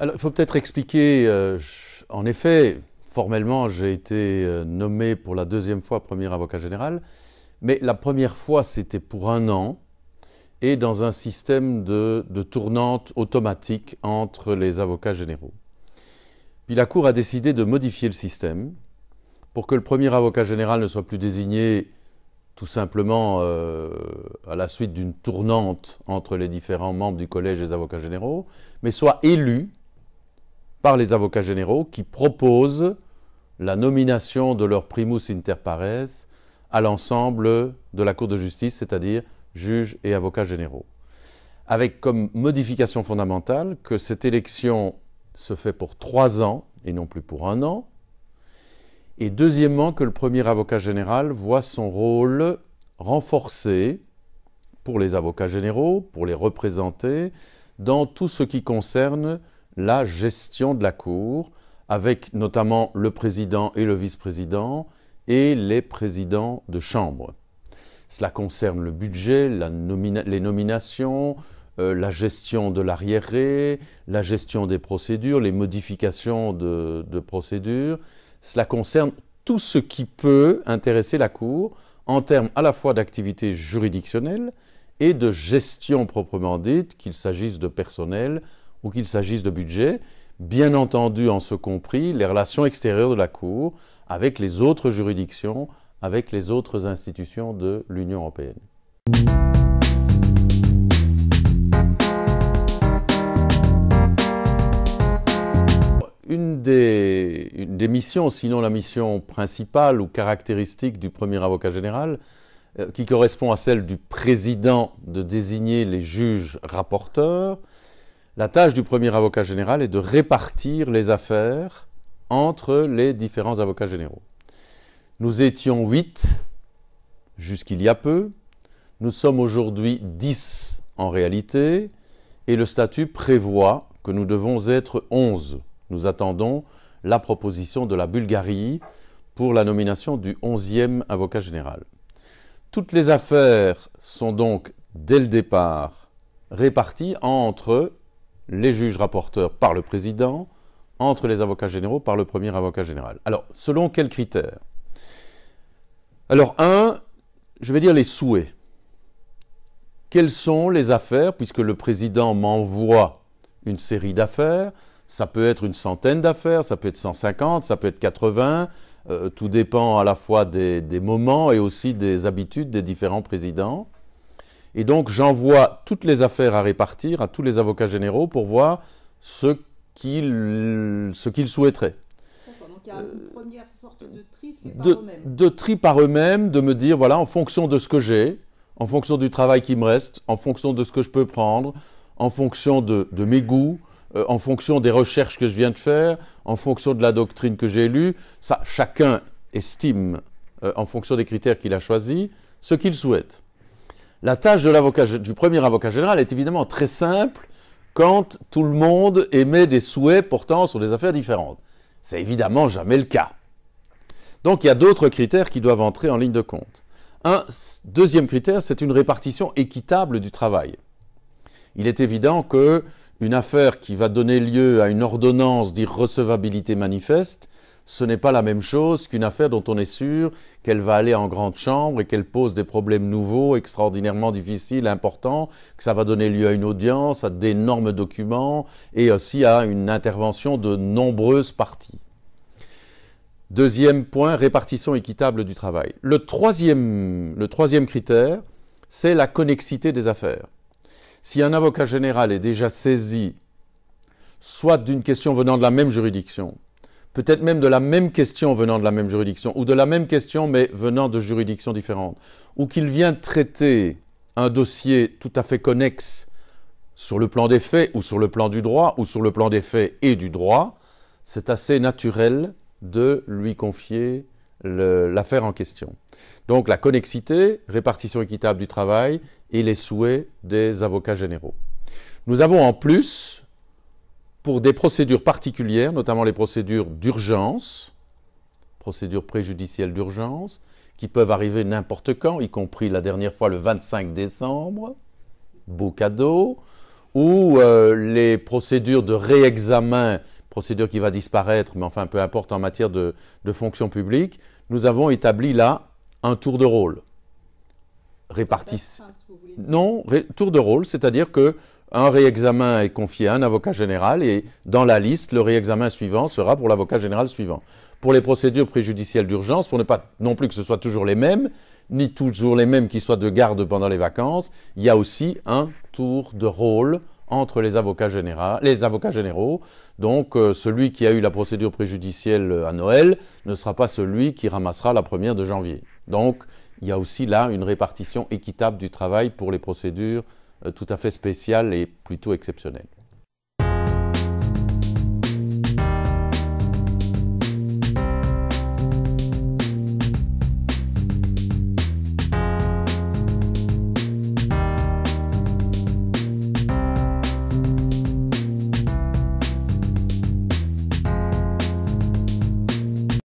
Alors, il faut peut-être expliquer, euh, en effet, formellement, j'ai été euh, nommé pour la deuxième fois premier avocat général, mais la première fois, c'était pour un an, et dans un système de, tournante automatique entre les avocats généraux. Puis la Cour a décidé de modifier le système pour que le premier avocat général ne soit plus désigné tout simplement euh, à la suite d'une tournante entre les différents membres du Collège des avocats généraux, mais soit élu par les avocats généraux qui proposent la nomination de leur primus inter pares à l'ensemble de la Cour de justice, c'est-à-dire juges et avocats généraux. Avec comme modification fondamentale que cette élection se fait pour trois ans et non plus pour un an. Et deuxièmement, que le premier avocat général voit son rôle renforcé pour les avocats généraux, pour les représenter, dans tout ce qui concerne la gestion de la Cour, avec notamment le président et le vice-président et les présidents de chambre. Cela concerne le budget, les nominations, euh, la gestion de l'arriéré, la gestion des procédures, les modifications de, de procédures. Cela concerne tout ce qui peut intéresser la Cour en termes à la fois d'activité juridictionnelle et de gestion proprement dite, qu'il s'agisse de personnel, ou qu'il s'agisse de budget, bien entendu en ce compris les relations extérieures de la Cour avec les autres juridictions, avec les autres institutions de l'Union européenne. Une des, missions, sinon la mission principale ou caractéristique du premier avocat général, euh, qui correspond à celle du président de désigner les juges rapporteurs, la tâche du premier avocat général est de répartir les affaires entre les différents avocats généraux. Nous étions huit jusqu'il y a peu, nous sommes aujourd'hui dix en réalité, et le statut prévoit que nous devons être 11. Nous attendons la proposition de la Bulgarie pour la nomination du 11e avocat général. Toutes les affaires sont donc, dès le départ, réparties entre les juges rapporteurs par le président, entre les avocats généraux par le premier avocat général. Alors, selon quels critères Alors, un, je vais dire les souhaits. Quelles sont les affaires, puisque le président m'envoie une série d'affaires, ça peut être une centaine d'affaires, ça peut être 150, ça peut être 80, euh, tout dépend à la fois des moments et aussi des habitudes des différents présidents. Et donc j'envoie toutes les affaires à répartir à tous les avocats généraux pour voir ce qu'ils souhaiteraient. Donc, il y a une euh, première sorte de tri par eux-mêmes. De eux de me dire, voilà, en fonction de ce que j'ai, en fonction du travail qui me reste, en fonction de ce que je peux prendre, en fonction de, mes goûts, euh, en fonction des recherches que je viens de faire, en fonction de la doctrine que j'ai lue. Ça, chacun estime, euh, en fonction des critères qu'il a choisis, ce qu'il souhaite. La tâche du premier avocat général est évidemment très simple quand tout le monde émet des souhaits portant sur des affaires différentes. C'est évidemment jamais le cas. Donc il y a d'autres critères qui doivent entrer en ligne de compte. Un deuxième critère, c'est une répartition équitable du travail. Il est évident que une affaire qui va donner lieu à une ordonnance d'irrecevabilité manifeste ce n'est pas la même chose qu'une affaire dont on est sûr qu'elle va aller en grande chambre et qu'elle pose des problèmes nouveaux, extraordinairement difficiles, importants, que ça va donner lieu à une audience, à d'énormes documents et aussi à une intervention de nombreuses parties. Deuxième point, répartition équitable du travail. Le troisième, le troisième critère, c'est la connexité des affaires. Si un avocat général est déjà saisi, soit d'une question venant de la même juridiction, peut-être même de la même question venant de la même juridiction, ou de la même question mais venant de juridictions différentes, ou qu'il vient traiter un dossier tout à fait connexe sur le plan des faits ou sur le plan du droit, ou sur le plan des faits et du droit, c'est assez naturel de lui confier l'affaire en question. Donc la connexité, répartition équitable du travail et les souhaits des avocats généraux. Nous avons en plus pour des procédures particulières, notamment les procédures d'urgence, procédures préjudicielles d'urgence, qui peuvent arriver n'importe quand, y compris la dernière fois le 25 décembre, beau cadeau, ou euh, les procédures de réexamen, procédure qui va disparaître, mais enfin peu importe en matière de, fonction publique, nous avons établi là un tour de rôle. répartis. Non, tour de rôle, c'est-à-dire que un réexamen est confié à un avocat général et dans la liste, le réexamen suivant sera pour l'avocat général suivant. Pour les procédures préjudicielles d'urgence, pour ne pas non plus que ce soit toujours les mêmes, ni toujours les mêmes qui soient de garde pendant les vacances, il y a aussi un tour de rôle entre les avocats, généraux, les avocats généraux. Donc euh, celui qui a eu la procédure préjudicielle à Noël ne sera pas celui qui ramassera la première de janvier. Donc il y a aussi là une répartition équitable du travail pour les procédures euh, tout à fait spécial et plutôt exceptionnel.